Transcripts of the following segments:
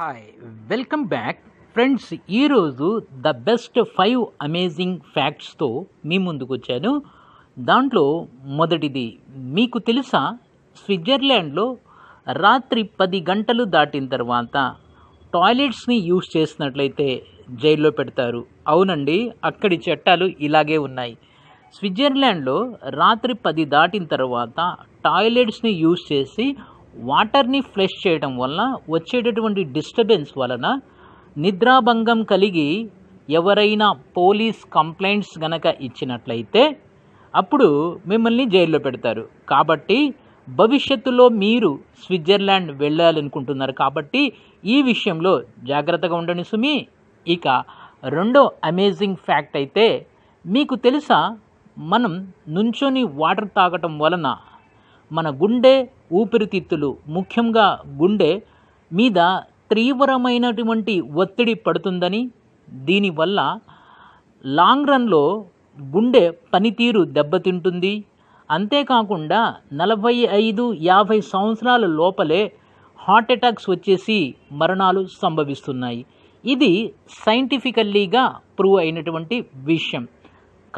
hi welcome back friends ఈరోజు the best five amazing ఫ్యాక్ట్స్తో మీ ముందుకు వచ్చాను దాంట్లో మొదటిది మీకు తెలుసా స్విట్జర్లాండ్లో రాత్రి పది గంటలు దాటిన తర్వాత టాయిలెట్స్ని యూజ్ చేసినట్లయితే జైల్లో పెడతారు అవునండి అక్కడి చట్టాలు ఇలాగే ఉన్నాయి స్విట్జర్లాండ్లో రాత్రి పది దాటిన తర్వాత టాయిలెట్స్ని యూజ్ చేసి వాటర్ని ఫ్లెష్ చేయడం వలన వచ్చేటటువంటి డిస్టర్బెన్స్ వలన నిద్రాభంగం కలిగి ఎవరైనా పోలీస్ కంప్లైంట్స్ గనక ఇచ్చినట్లయితే అప్పుడు మిమ్మల్ని జైల్లో పెడతారు కాబట్టి భవిష్యత్తులో మీరు స్విట్జర్లాండ్ వెళ్ళాలనుకుంటున్నారు కాబట్టి ఈ విషయంలో జాగ్రత్తగా ఉండండి సుమి ఇక రెండో అమేజింగ్ ఫ్యాక్ట్ అయితే మీకు తెలుసా మనం నుంచొని వాటర్ తాగటం వలన మన గుండె ఊపిరితిత్తులు ముఖ్యంగా గుండె మీద తీవ్రమైనటువంటి ఒత్తిడి పడుతుందని దీనివల్ల లాంగ్ రన్లో గుండె పనితీరు దెబ్బతింటుంది అంతేకాకుండా నలభై ఐదు యాభై సంవత్సరాల లోపలే హార్ట్ అటాక్స్ వచ్చేసి మరణాలు సంభవిస్తున్నాయి ఇది సైంటిఫికల్లీగా ప్రూవ్ అయినటువంటి విషయం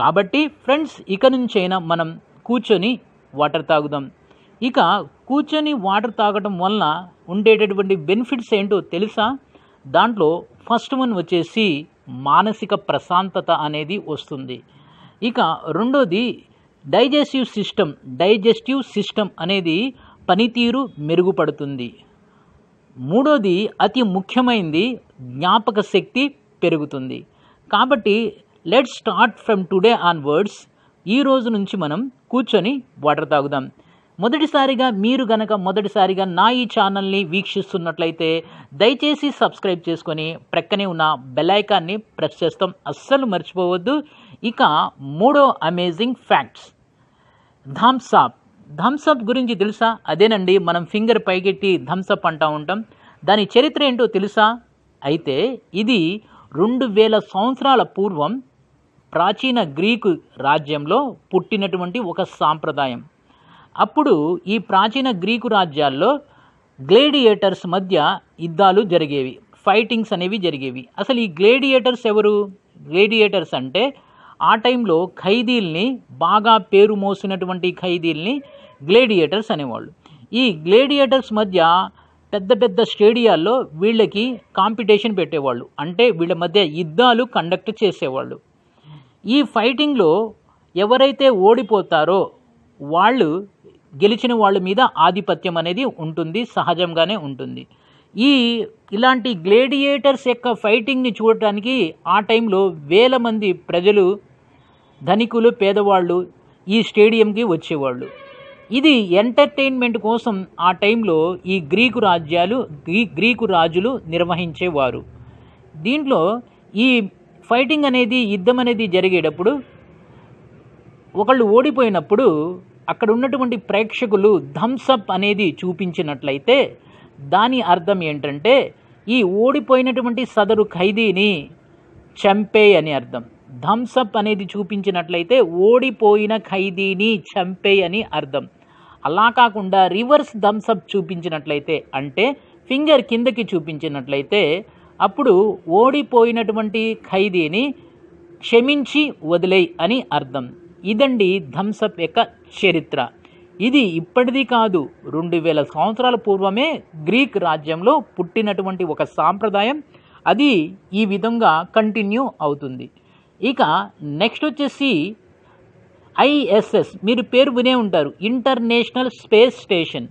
కాబట్టి ఫ్రెండ్స్ ఇక నుంచైనా మనం కూర్చొని వాటర్ తాగుదాం ఇక కూర్చొని వాటర్ తాగటం వల్ల ఉండేటటువంటి బెనిఫిట్స్ ఏంటో తెలుసా దాంట్లో ఫస్ట్ వన్ వచ్చేసి మానసిక ప్రశాంతత అనేది వస్తుంది ఇక రెండోది డైజెస్టివ్ సిస్టమ్ డైజెస్టివ్ సిస్టమ్ అనేది పనితీరు మెరుగుపడుతుంది మూడోది అతి ముఖ్యమైనది జ్ఞాపక శక్తి పెరుగుతుంది కాబట్టి let start from today onwards ఈ రోజు నుంచి మనం కూర్చొని వాటర్ తాగుదాం మొదటిసారిగా మీరు గనక మొదటిసారిగా నా ఈ ఛానల్ని వీక్షిస్తున్నట్లయితే దయచేసి సబ్స్క్రైబ్ చేసుకొని ప్రక్కనే ఉన్న బెలైకాన్ని ప్రెస్ చేస్తాం అస్సలు మర్చిపోవద్దు ఇక మూడో అమేజింగ్ ఫ్యాక్ట్స్ థమ్సప్ ధమ్సప్ గురించి తెలుసా అదేనండి మనం ఫింగర్ పైకెట్టి ధమ్సప్ అంటూ ఉంటాం దాని చరిత్ర ఏంటో తెలుసా అయితే ఇది రెండు వేల సంవత్సరాల పూర్వం ప్రాచీన గ్రీకు రాజ్యంలో పుట్టినటువంటి ఒక సాంప్రదాయం అప్పుడు ఈ ప్రాచీన గ్రీకు రాజ్యాల్లో గ్లేడియేటర్స్ మధ్య యుద్ధాలు జరిగేవి ఫైటింగ్స్ అనేవి జరిగేవి అసలు ఈ గ్లేడియేటర్స్ ఎవరు గ్లేడియేటర్స్ అంటే ఆ టైంలో ఖైదీల్ని బాగా పేరు మోసినటువంటి ఖైదీల్ని గ్లేడియేటర్స్ అనేవాళ్ళు ఈ గ్లేడియేటర్స్ మధ్య పెద్ద పెద్ద స్టేడియాల్లో వీళ్ళకి కాంపిటీషన్ పెట్టేవాళ్ళు అంటే వీళ్ళ మధ్య యుద్ధాలు కండక్ట్ చేసేవాళ్ళు ఈ ఫైటింగ్లో ఎవరైతే ఓడిపోతారో వాళ్ళు గెలిచిన వాళ్ళ మీద ఆధిపత్యం అనేది ఉంటుంది సహజంగానే ఉంటుంది ఈ ఇలాంటి గ్లేడియేటర్స్ యొక్క ఫైటింగ్ని చూడటానికి ఆ టైంలో వేల మంది ప్రజలు ధనికులు పేదవాళ్ళు ఈ స్టేడియంకి వచ్చేవాళ్ళు ఇది ఎంటర్టైన్మెంట్ కోసం ఆ టైంలో ఈ గ్రీకు రాజ్యాలు గ్రీకు రాజులు నిర్వహించేవారు దీంట్లో ఈ ఫైటింగ్ అనేది యుద్ధం అనేది జరిగేటప్పుడు ఒకళ్ళు ఓడిపోయినప్పుడు అక్కడ ఉన్నటువంటి ప్రేక్షకులు థమ్సప్ అనేది చూపించినట్లయితే దాని అర్థం ఏంటంటే ఈ ఓడిపోయినటువంటి సదరు ఖైదీని చంపే అని అర్థం థమ్సప్ అనేది చూపించినట్లయితే ఓడిపోయిన ఖైదీని చంపే అని అర్థం అలా కాకుండా రివర్స్ థమ్సప్ చూపించినట్లయితే అంటే ఫింగర్ కిందకి చూపించినట్లయితే అప్పుడు ఓడిపోయినటువంటి ఖైదీని క్షమించి వదిలేయి అని అర్థం ఇదండి ధంసప్ యొక్క చరిత్ర ఇది ఇప్పటిది కాదు రెండు వేల సంవత్సరాల పూర్వమే గ్రీక్ రాజ్యంలో పుట్టినటువంటి ఒక సాంప్రదాయం అది ఈ విధంగా కంటిన్యూ అవుతుంది ఇక నెక్స్ట్ వచ్చేసి ఐఎస్ఎస్ మీరు పేరు వినే ఉంటారు ఇంటర్నేషనల్ స్పేస్ స్టేషన్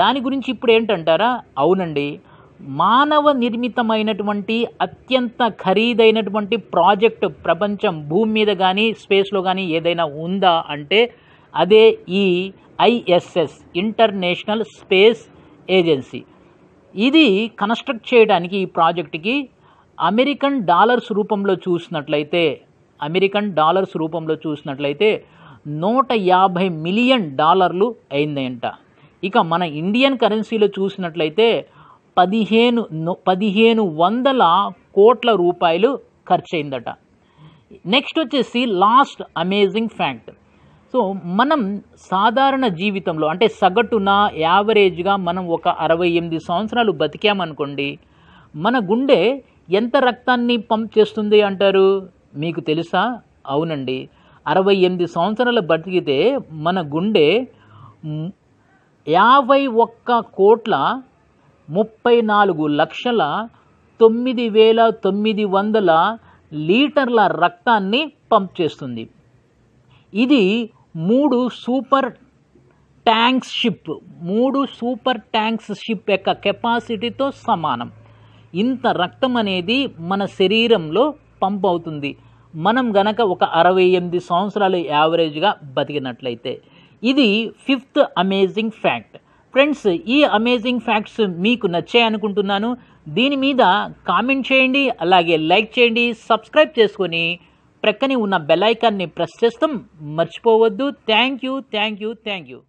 దాని గురించి ఇప్పుడు ఏంటంటారా అవునండి మానవ నిర్మితమైనటువంటి అత్యంత ఖరీదైనటువంటి ప్రాజెక్ట్ ప్రపంచం భూమి మీద కానీ స్పేస్లో కానీ ఏదైనా ఉందా అంటే అదే ఈ ఐఎస్ఎస్ ఇంటర్నేషనల్ స్పేస్ ఏజెన్సీ ఇది కన్స్ట్రక్ట్ చేయడానికి ఈ ప్రాజెక్ట్కి అమెరికన్ డాలర్స్ రూపంలో చూసినట్లయితే అమెరికన్ డాలర్స్ రూపంలో చూసినట్లయితే నూట యాభై మిలియన్ డాలర్లు అయిందంట ఇక మన ఇండియన్ కరెన్సీలో చూసినట్లయితే పదిహేను పదిహేను వందల కోట్ల రూపాయలు ఖర్చయిందట నెక్స్ట్ వచ్చేసి లాస్ట్ అమేజింగ్ ఫ్యాక్ట్ సో మనం సాధారణ జీవితంలో అంటే సగటున యావరేజ్గా మనం ఒక అరవై ఎనిమిది సంవత్సరాలు బతికామనుకోండి మన గుండె ఎంత రక్తాన్ని పంప్ చేస్తుంది అంటారు మీకు తెలుసా అవునండి అరవై ఎనిమిది సంవత్సరాలు బతికితే మన గుండె యాభై ఒక్క కోట్ల ముప్పై నాలుగు లక్షల తొమ్మిది వేల తొమ్మిది వందల లీటర్ల రక్తాన్ని పంప్ చేస్తుంది ఇది మూడు సూపర్ ట్యాంక్స్ షిప్ మూడు సూపర్ ట్యాంక్స్ షిప్ యొక్క కెపాసిటీతో సమానం ఇంత రక్తం అనేది మన శరీరంలో పంప్ అవుతుంది మనం గనక ఒక అరవై ఎనిమిది సంవత్సరాలు యావరేజ్గా బతికినట్లయితే ఇది ఫిఫ్త్ అమేజింగ్ ఫ్యాక్ట్ ఫ్రెండ్స్ ఈ అమేజింగ్ ఫ్యాక్ట్స్ మీకు అనుకుంటున్నాను దీని మీద కామెంట్ చేయండి అలాగే లైక్ చేయండి సబ్స్క్రైబ్ చేసుకొని ప్రక్కనే ఉన్న బెల్ ఐకాన్ని ప్రెస్ చేస్తాం మర్చిపోవద్దు thank you thank you thank you